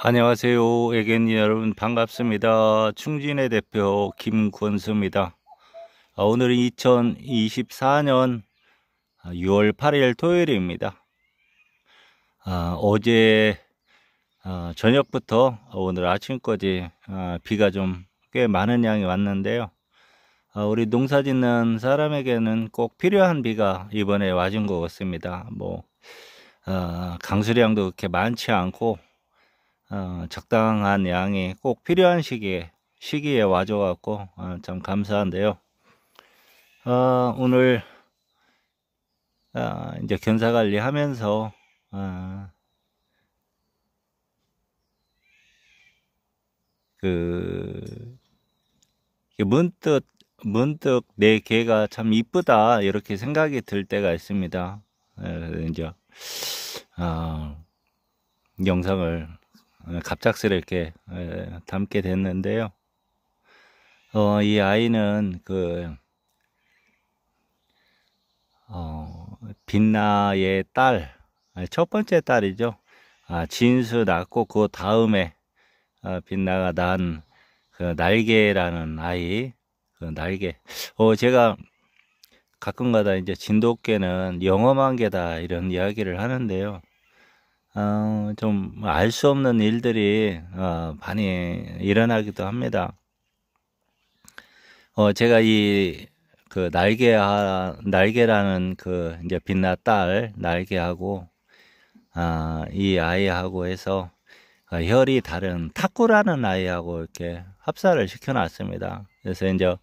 안녕하세요. 애견 여러분 반갑습니다. 충진의 대표 김권수입니다. 아, 오늘은 2024년 6월 8일 토요일입니다. 아, 어제 아, 저녁부터 오늘 아침까지 아, 비가 좀 꽤 많은 양이 왔는데요. 아, 우리 농사 짓는 사람에게는 꼭 필요한 비가 이번에 와준 것 같습니다. 뭐 아, 강수량도 그렇게 많지 않고 어, 적당한 양이 꼭 필요한 시기에 시기에 와줘갖고 어, 참 감사한데요. 어, 오늘 이제 견사 관리하면서 그 문득 문득 내 개가 참 이쁘다 이렇게 생각이 들 때가 있습니다. 예, 이제 어, 영상을 어, 갑작스럽게 어, 담게 됐는데요. 어, 이 아이는 그 어, 빛나의 딸, 첫 번째 딸이죠. 아, 진수 낳고 그 다음에 아, 어, 빛나가 난그 날개라는 아이, 그 날개. 어, 제가 가끔가다 이제 진돗개는 영험한 개다 이런 이야기를 하는데요. 어, 좀 알 수 없는 일들이 어, 많이 일어나기도 합니다. 어, 제가 이 그 날개 날개라는 그 이제 빛나 딸 날개하고 아, 이 아이하고 해서 어, 혈이 다른 탁구라는 아이하고 이렇게 합사를 시켜놨습니다. 그래서 이제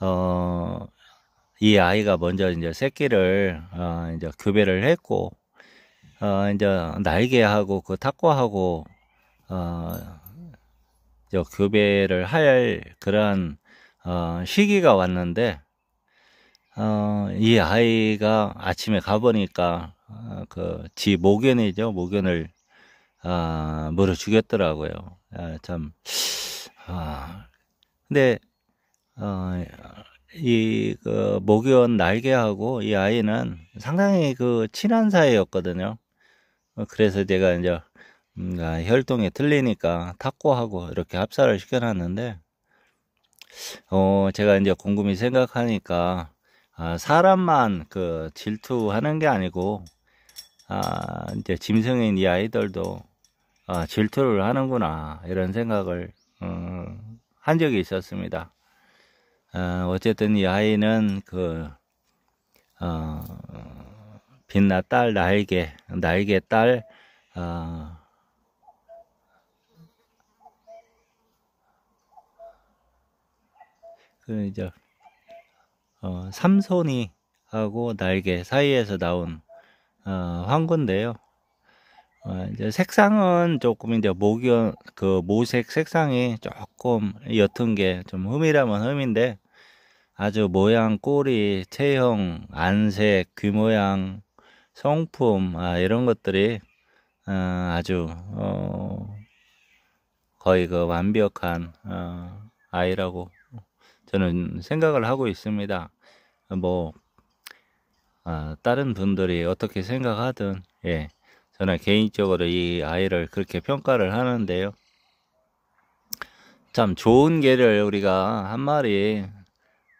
어, 이 아이가 먼저 이제 새끼를 어, 이제 교배를 했고 어, 이제 날개하고 그 탁구하고 어, 저 교배를 할 그런 어, 시기가 왔는데 어, 이 아이가 아침에 가보니까 어, 그지 모견이죠 모견을 아, 어, 물어 죽였더라고요. 아, 참, 아, 근데, 어, 이, 그, 목연 날개하고 이 아이는 상당히 그 친한 사이였거든요. 어, 그래서 제가 이제 혈통이 틀리니까 탁구하고 이렇게 합사를 시켜놨는데 어 제가 이제 곰곰이 생각하니까 아, 사람만 그 질투하는 게 아니고 아 이제 짐승인 이 아이들도 아, 질투를 하는구나 이런 생각을 음, 한 적이 있었습니다. 어, 어쨌든 이 아이는 그 어, 빛나 딸 날개 날개 딸 어, 그 이제 어, 삼손이 하고 날개 사이에서 나온 어, 황건데요. 어, 이제 색상은 조금 이제 모기그 모색 색상이 조금 옅은 게 좀 흠이라면 흠인데 아주 모양, 꼬리, 체형, 안색, 귀모양, 성품 아, 이런 것들이 어, 아주 어, 거의 그 완벽한 어, 아이라고 저는 생각을 하고 있습니다. 뭐 아, 다른 분들이 어떻게 생각하든 예 저는 개인적으로 이 아이를 그렇게 평가를 하는데요. 참 좋은 개를 우리가 한 마리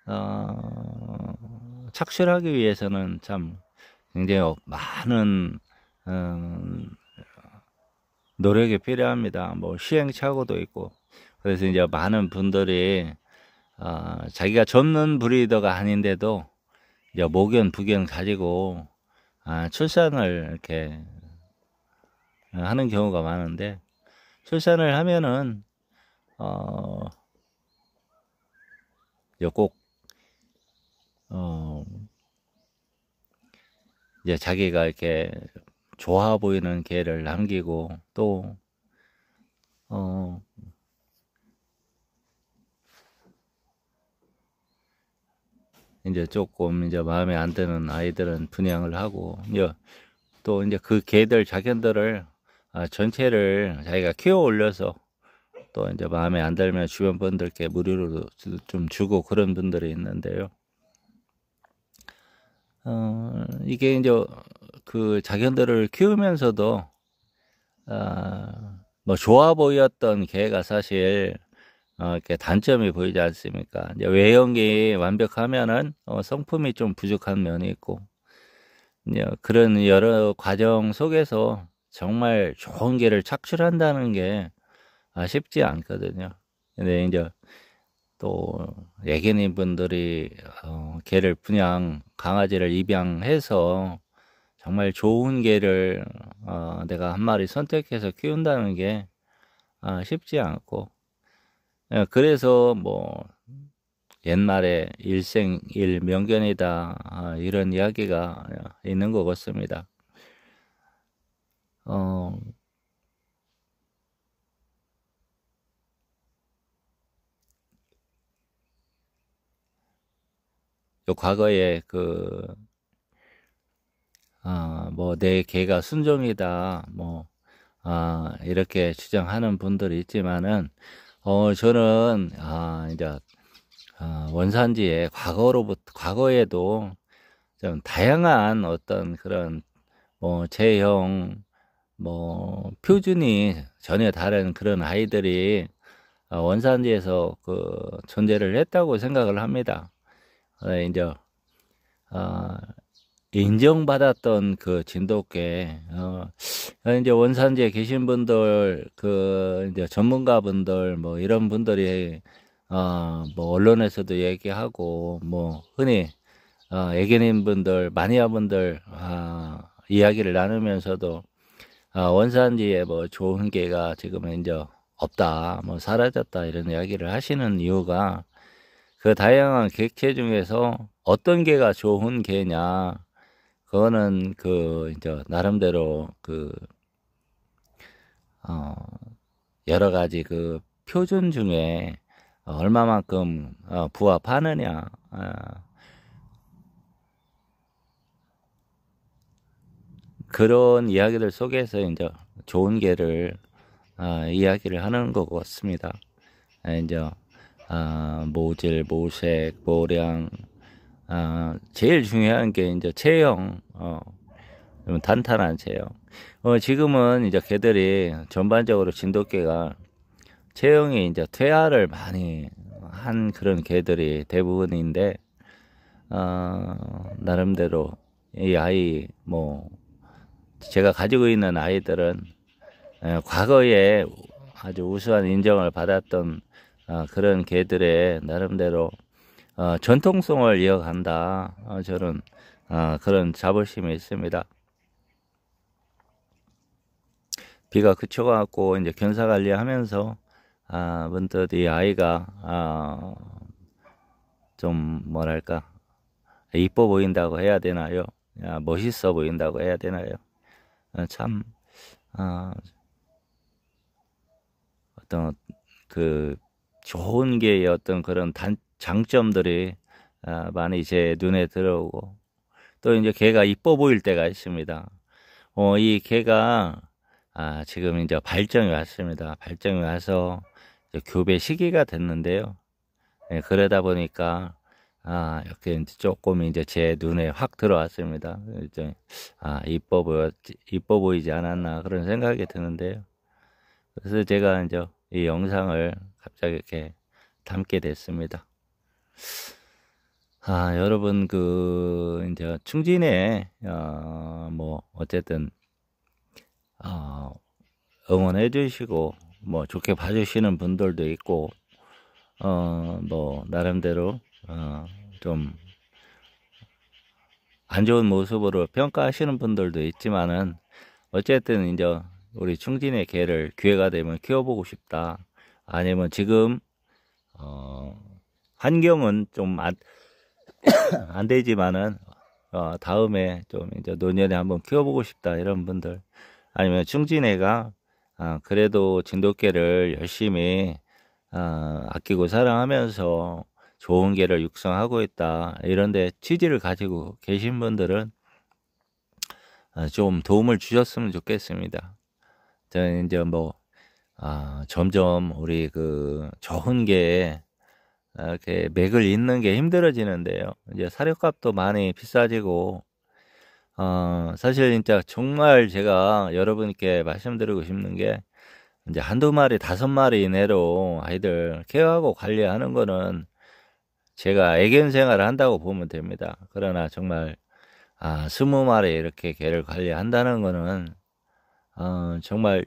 어, 착실하기 위해서는 참 굉장히 어, 많은 음, 노력이 필요합니다. 뭐 시행착오도 있고 그래서 이제 많은 분들이 어, 자기가 접는 브리더가 아닌데도 이제 모견 부견 가지고 아, 출산을 이렇게 하는 경우가 많은데 출산을 하면은 어, 꼭 어, 이제 자기가 이렇게 좋아 보이는 개를 남기고 또 어, 이제 조금 이제 마음에 안 드는 아이들은 분양을 하고 이제 또 이제 그 개들 자견들을 아, 전체를 자기가 키워 올려서 또 이제 마음에 안 들면 주변 분들께 무료로 좀 주고 그런 분들이 있는데요. 어, 이게 이제 그 자견들을 키우면서도 어, 뭐 좋아 보였던 개가 사실 어, 이렇게 단점이 보이지 않습니까? 이제 외형이 완벽하면은 어, 성품이 좀 부족한 면이 있고 이제 그런 여러 과정 속에서 정말 좋은 개를 착출한다는 게 아, 쉽지 않거든요. 근데 이제 또예견인 분들이 어, 개를 분양 강아지를 입양해서 정말 좋은 개를 어, 내가 한 마리 선택해서 키운다는 게 어, 쉽지 않고 예, 그래서 뭐 옛말에 일생일 명견이다 아, 이런 이야기가 있는 것 같습니다. 어, 또 과거에 그, 아, 뭐, 내 개가 순종이다, 뭐, 아, 이렇게 주장하는 분들이 있지만은, 어, 저는, 아, 이제, 아, 원산지에 과거로부터, 과거에도 좀 다양한 어떤 그런, 뭐, 제형, 뭐, 표준이 전혀 다른 그런 아이들이 어, 원산지에서 그 존재를 했다고 생각을 합니다. 어, 이제 어, 인정받았던 그 진돗개 어, 어, 이제 원산지에 계신 분들 그 이제 전문가분들 뭐 이런 분들이 어, 뭐 언론에서도 얘기하고 뭐 흔히 어, 애견인 분들 마니아 분들 어, 이야기를 나누면서도 어, 원산지에 뭐 좋은 개가 지금 이제 없다 뭐 사라졌다 이런 이야기를 하시는 이유가 그 다양한 객체 중에서 어떤 개가 좋은 개냐 그거는 그 이제 나름대로 그 어, 여러 가지 그 표준 중에 얼마만큼 어, 부합하느냐 어, 그런 이야기들 속에서 이제 좋은 개를 어, 이야기를 하는 것 같습니다. 아, 이제 아, 모질, 모색, 모량, 어, 제일 중요한 게 이제 체형, 어, 단단한 체형. 어, 지금은 이제 개들이 전반적으로 진돗개가 체형이 이제 퇴화를 많이 한 그런 개들이 대부분인데, 어, 나름대로 이 아이, 뭐, 제가 가지고 있는 아이들은 에, 예, 과거에 아주 우수한 인정을 받았던 어, 그런 개들의 나름대로 어, 전통성을 이어간다. 어, 저는 어, 그런 자부심이 있습니다. 비가 그쳐갖고 이제 견사 관리하면서 아, 문득 이 아이가 아, 좀 뭐랄까 이뻐 보인다고 해야 되나요? 아, 멋있어 보인다고 해야 되나요? 아, 참 아, 어떤 그 좋은 게 어떤 그런 단, 장점들이 어, 많이 제 눈에 들어오고 또 이제 개가 이뻐 보일 때가 있습니다. 어, 이 개가 아, 지금 이제 발정이 왔습니다. 발정이 와서 교배 시기가 됐는데요. 네, 그러다 보니까 아, 이렇게 이제 조금 이제 제 눈에 확 들어왔습니다. 이제 아, 이뻐 보였 이뻐 보이지 않았나 그런 생각이 드는데요. 그래서 제가 이제 이 영상을 갑자기 이렇게 담게 됐습니다. 아, 여러분, 그, 이제, 충진에, 어, 뭐, 어쨌든, 어, 응원해 주시고, 뭐, 좋게 봐주시는 분들도 있고, 어, 뭐, 나름대로, 어, 좀, 안 좋은 모습으로 평가하시는 분들도 있지만은, 어쨌든, 이제, 우리 충진의 개를 기회가 되면 키워보고 싶다. 아니면 지금 어, 환경은 좀안 안 되지만은 어, 다음에 좀 이제 노년에 한번 키워보고 싶다 이런 분들 아니면 충진애가 어, 아, 그래도 진돗개를 열심히 어, 아끼고 사랑하면서 좋은 개를 육성하고 있다 이런데 취지를 가지고 계신 분들은 어, 좀 도움을 주셨으면 좋겠습니다. 저는 이제 뭐 아, 점점 우리 그저은계에 아, 이렇게 맥을 잇는 게 힘들어지는데요. 이제 사료값도 많이 비싸지고, 어, 사실 진짜 정말 제가 여러분께 말씀드리고 싶는 게, 이제 한두 마리, 다섯 마리 이내로 아이들 케어하고 관리하는 거는 제가 애견 생활을 한다고 보면 됩니다. 그러나 정말, 아, 스무 마리 이렇게 개를 관리한다는 거는, 어, 정말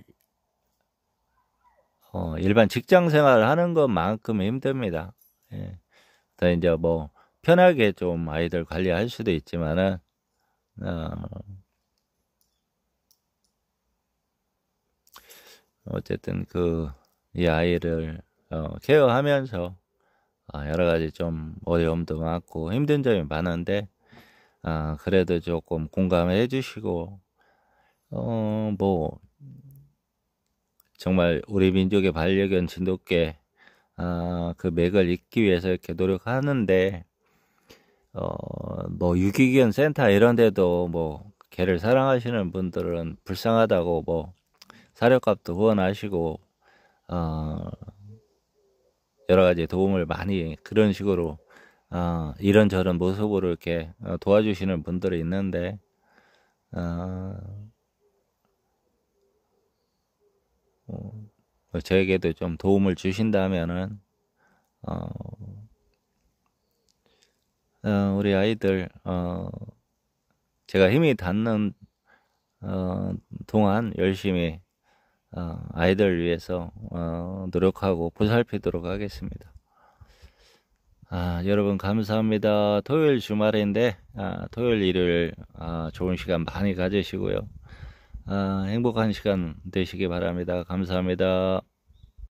어, 일반 직장 생활을 하는 것만큼 힘듭니다. 예. 다 이제 뭐 편하게 좀 아이들 관리할 수도 있지만은 어, 어쨌든 그 이 아이를 어, 케어하면서 어, 여러 가지 좀 어려움도 많고 힘든 점이 많은데 아, 그래도 조금 공감해 주시고 어, 뭐 정말 우리 민족의 반려견 진돗개 아, 그 맥을 잇기 위해서 이렇게 노력하는데 어, 뭐 유기견 센터 이런 데도 뭐 개를 사랑하시는 분들은 불쌍하다고 뭐 사료값도 후원하시고 어, 여러 가지 도움을 많이 그런 식으로 어, 이런저런 모습으로 이렇게 어, 도와주시는 분들이 있는데 어, 어, 저에게도 좀 도움을 주신다면은 어, 어, 우리 아이들 어, 제가 힘이 닿는 어, 동안 열심히 어, 아이들 위해서 어, 노력하고 보살피도록 하겠습니다. 아, 여러분 감사합니다. 토요일 주말인데 아, 토요일 일요일 아, 좋은 시간 많이 가지시고요. 아, 행복한 시간 되시기 바랍니다. 감사합니다.